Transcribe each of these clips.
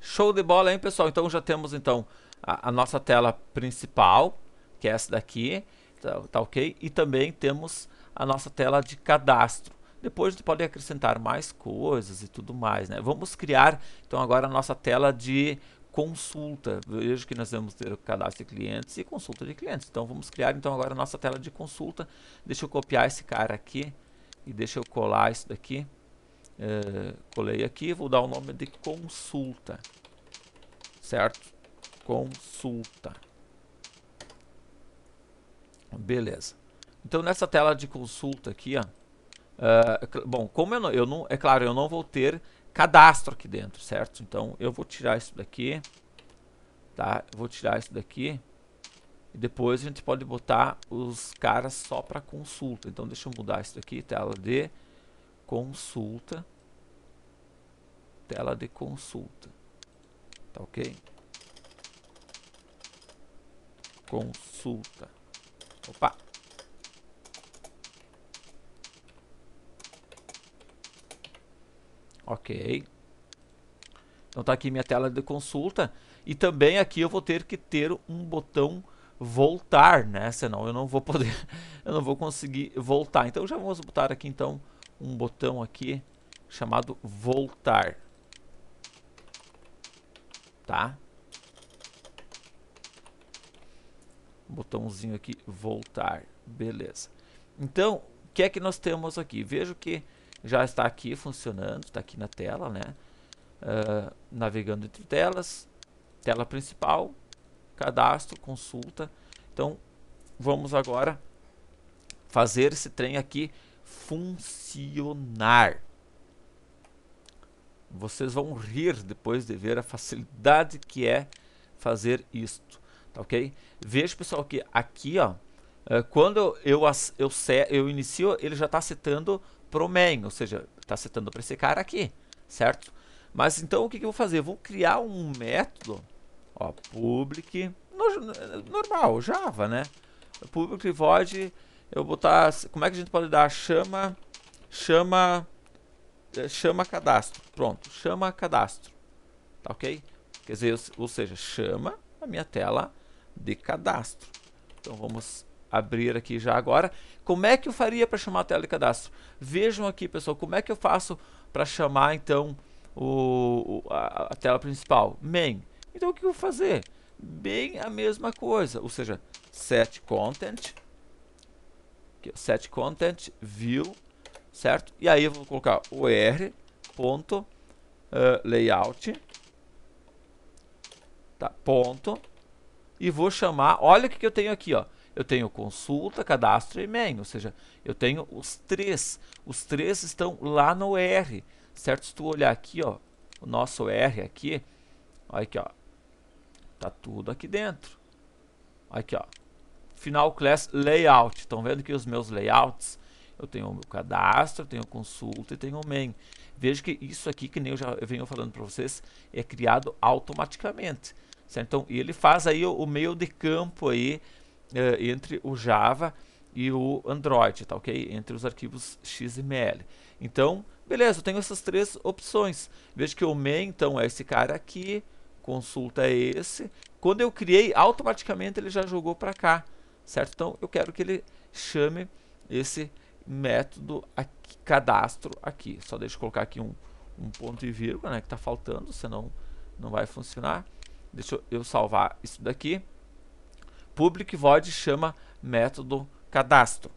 Show de bola, hein, pessoal? Então já temos então a, a nossa tela principal, que é essa daqui, tá, tá, ok? E também temos a nossa tela de cadastro. Depois a gente pode acrescentar mais coisas e tudo mais, né? Vamos criar então agora a nossa tela de consulta. Vejo que nós vamos ter o cadastro de clientes e consulta de clientes. Então vamos criar então agora a nossa tela de consulta. Deixa eu copiar esse cara aqui e deixa eu colar isso daqui. Eh, colei aqui, vou dar o nome de consulta, certo? Consulta. Beleza. Então nessa tela de consulta aqui, ó, eh, é bom, como eu não, eu não, é claro, eu não vou ter cadastro aqui dentro, certo? Então eu vou tirar isso daqui, tá? vou tirar isso daqui. E depois a gente pode botar os caras só para consulta. Então deixa eu mudar isso daqui, tela de consulta tela de consulta. Tá ok? Consulta. Opa! Ok. Então tá aqui minha tela de consulta. E também aqui eu vou ter que ter um botão voltar, né? Senão eu não vou poder, eu não vou conseguir voltar. Então já vamos botar aqui então um botão aqui chamado voltar tá? Botãozinho aqui, voltar, beleza. Então, o que é que nós temos aqui? Vejo que já está aqui funcionando, está aqui na tela, né? Uh, navegando entre telas, tela principal, cadastro, consulta. Então, vamos agora fazer esse trem aqui funcionar. Vocês vão rir depois de ver a facilidade que é fazer isto, tá ok? Veja, pessoal, que aqui, ó, eh, quando eu, eu, eu inicio, ele já está setando pro main, ou seja, está setando para esse cara aqui, certo? Mas então o que, que, eu vou fazer? Eu vou criar um método, ó, public, no, normal, Java, né? Public void, eu vou botar, como é que a gente pode dar? Chama, chama é, chama cadastro. Pronto, chama cadastro. Tá ok? Quer dizer, ou seja, chama a minha tela de cadastro. Então vamos abrir aqui já agora. Como é que eu faria para chamar a tela de cadastro? Vejam aqui, pessoal, como é que eu faço para chamar então o, a, a, tela principal? Main. Então o que eu vou fazer? Bem a mesma coisa, ou seja, set content, set content, view certo? E aí eu vou colocar o r ponto uh, layout tá ponto e vou chamar, olha o que, que eu tenho aqui, ó. Eu tenho consulta, cadastro e main, ou seja, eu tenho os três. Os três estão lá no R, certo? Se tu olhar aqui, ó, o nosso R aqui, olha aqui, ó. Tá tudo aqui dentro. Aqui, ó. Final class layout. Estão vendo que os meus layouts eu tenho o meu cadastro, tenho consulta e tenho o main. Veja que isso aqui, que nem eu já venho falando para vocês, é criado automaticamente. Certo? Então, ele faz aí o, meio de campo aí eh, entre o Java e o Android, tá ok? Entre os arquivos XML. Então, beleza, eu tenho essas três opções. Veja que o main, então, é esse cara aqui, consulta é esse. Quando eu criei, automaticamente ele já jogou para cá, certo? Então, eu quero que ele chame esse método aqui, cadastro aqui. Só deixa eu colocar aqui um, um ponto e vírgula, né, que está faltando, senão não vai funcionar. Deixa eu, eu salvar isso daqui. Public void chama método cadastro.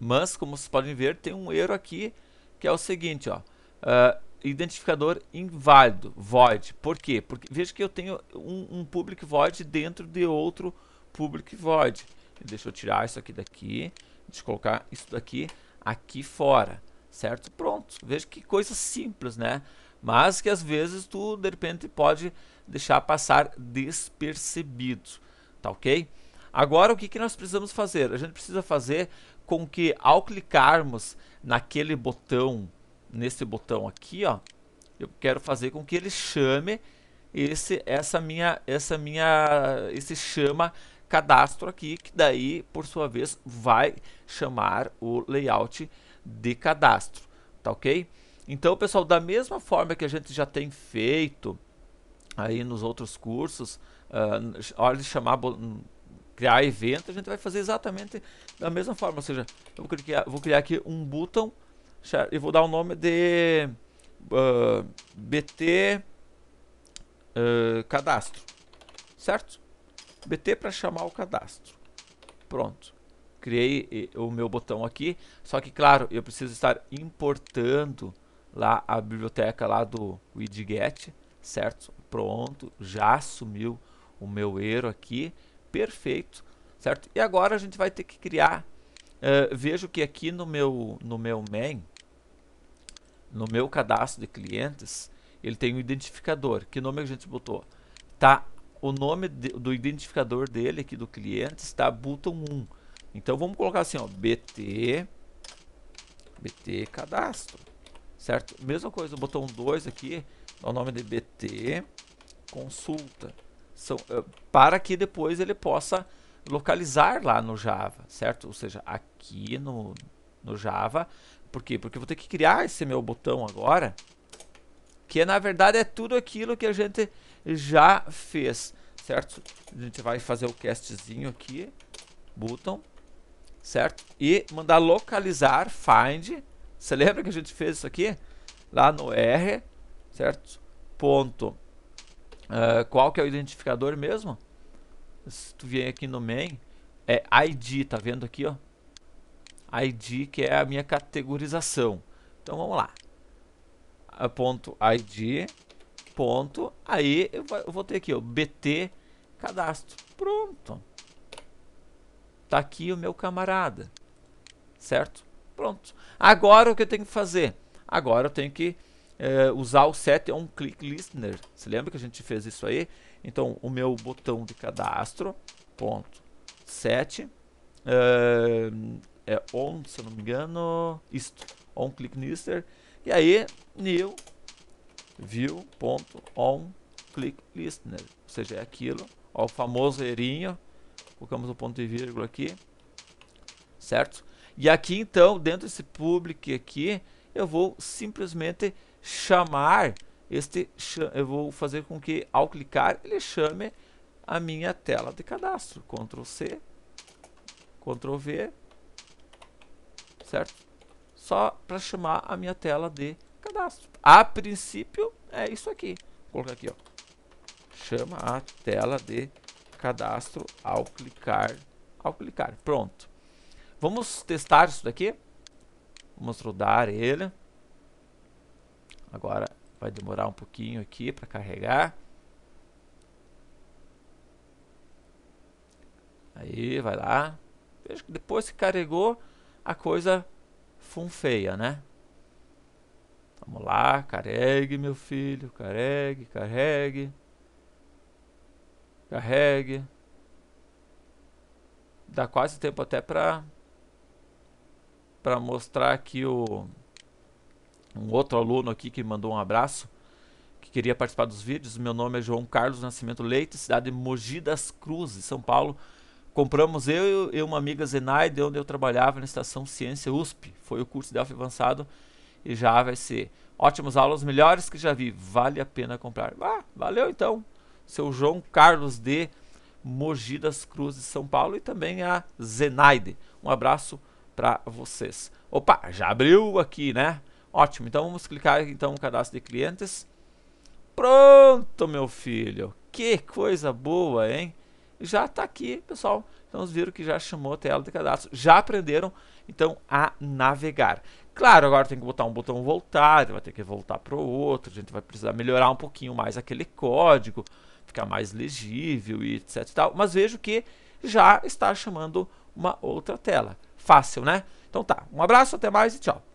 Mas, como vocês podem ver, tem um erro aqui, que é o seguinte, ó. Uh, identificador inválido, void. Por quê? Porque veja que eu tenho um, um public void dentro de outro public void. Deixa eu tirar isso aqui daqui de colocar isso daqui aqui fora, certo? Pronto, veja que coisa simples, né? Mas que às vezes tu, de repente, pode deixar passar despercebido, tá ok? Agora, o que, que nós precisamos fazer? A gente precisa fazer com que, ao clicarmos naquele botão, nesse botão aqui, ó, eu quero fazer com que ele chame esse, essa minha, essa minha, esse chama cadastro aqui, que daí, por sua vez, vai chamar o layout de cadastro, tá ok? Então, pessoal, da mesma forma que a gente já tem feito aí nos outros cursos, uh, ah, hora de chamar, criar evento, a gente vai fazer exatamente da mesma forma, ou seja, eu vou criar, vou criar aqui um botão e vou dar o nome de uh, ah, BT uh, ah, cadastro, certo? BT para chamar o cadastro. Pronto. Criei eh, o meu botão aqui, só que claro, eu preciso estar importando lá a biblioteca lá do widget, certo? Pronto, já assumiu o meu erro aqui, perfeito, certo? E agora a gente vai ter que criar, uh, vejo que aqui no meu, no meu main, no meu cadastro de clientes, ele tem um identificador, que nome a gente botou? Tá o nome de, do identificador dele aqui do cliente está Button1. Então vamos colocar assim, ó, BT BT cadastro. Certo? Mesma coisa, o botão 2 aqui, é o nome de BT consulta. São, eh, para que depois ele possa localizar lá no Java, certo? Ou seja, aqui no, no Java. Por quê? Porque eu vou ter que criar esse meu botão agora, que na verdade é tudo aquilo que a gente já fez, certo? A gente vai fazer o castzinho aqui, button, certo? E mandar localizar, find. Você lembra que a gente fez isso aqui? Lá no R, certo? Ponto. Uh, qual que é o identificador mesmo? Se tu vier aqui no main, é ID, tá vendo aqui, ó? ID que é a minha categorização. Então vamos lá. A ah, ponto ID ponto, aí eu vou ter aqui, ó, BT cadastro. Pronto. Tá aqui o meu camarada. Certo? Pronto. Agora o que eu tenho que fazer? Agora eu tenho que é, usar o set on click listener. Você lembra que a gente fez isso aí? Então o meu botão de cadastro, ponto, set, é, é on, se eu não me engano, isto, on click listener. E aí, new view.onClickListener, ou seja, é aquilo, ó, o famoso erinho, colocamos o um ponto e vírgula aqui, certo? E aqui então, dentro desse public aqui, eu vou simplesmente chamar este eu vou fazer com que ao clicar ele chame a minha tela de cadastro. Ctrl C, Ctrl V, certo? Só para chamar a minha tela de cadastro. A princípio, é isso aqui. Vou colocar aqui, ó. Chama a tela de cadastro ao clicar. Ao clicar. Pronto. Vamos testar isso daqui. Vamos rodar ele. Agora vai demorar um pouquinho aqui para carregar. Aí, vai lá. Veja que depois que carregou, a coisa funfeia, né? Vamos lá, carregue, meu filho, carregue, carregue. Carregue. Dá quase tempo até para para mostrar aqui o um outro aluno aqui que mandou um abraço, que queria participar dos vídeos. Meu nome é João Carlos Nascimento Leite, cidade de Mogi das Cruzes, São Paulo. Compramos eu e uma amiga Zenaide, onde eu trabalhava na Estação Ciência USP. Foi o curso de Alfa Avançado e já vai ser ótimas aulas, melhores que já vi, vale a pena comprar. Ah, valeu então, seu João Carlos de Mogi das Cruzes, São Paulo, e também a Zenaide. Um abraço para vocês. Opa, já abriu aqui, né? Ótimo, então vamos clicar então no cadastro de clientes. Pronto, meu filho. Que coisa boa, hein? Já está aqui, pessoal. Então, viram que já chamou a tela de cadastro. Já aprenderam então, a navegar. Claro, agora tem que botar um botão voltar, vai ter que voltar para o outro, a gente vai precisar melhorar um pouquinho mais aquele código, ficar mais legível e etc e tal, mas vejo que já está chamando uma outra tela. Fácil, né? Então tá, um abraço, até mais e tchau.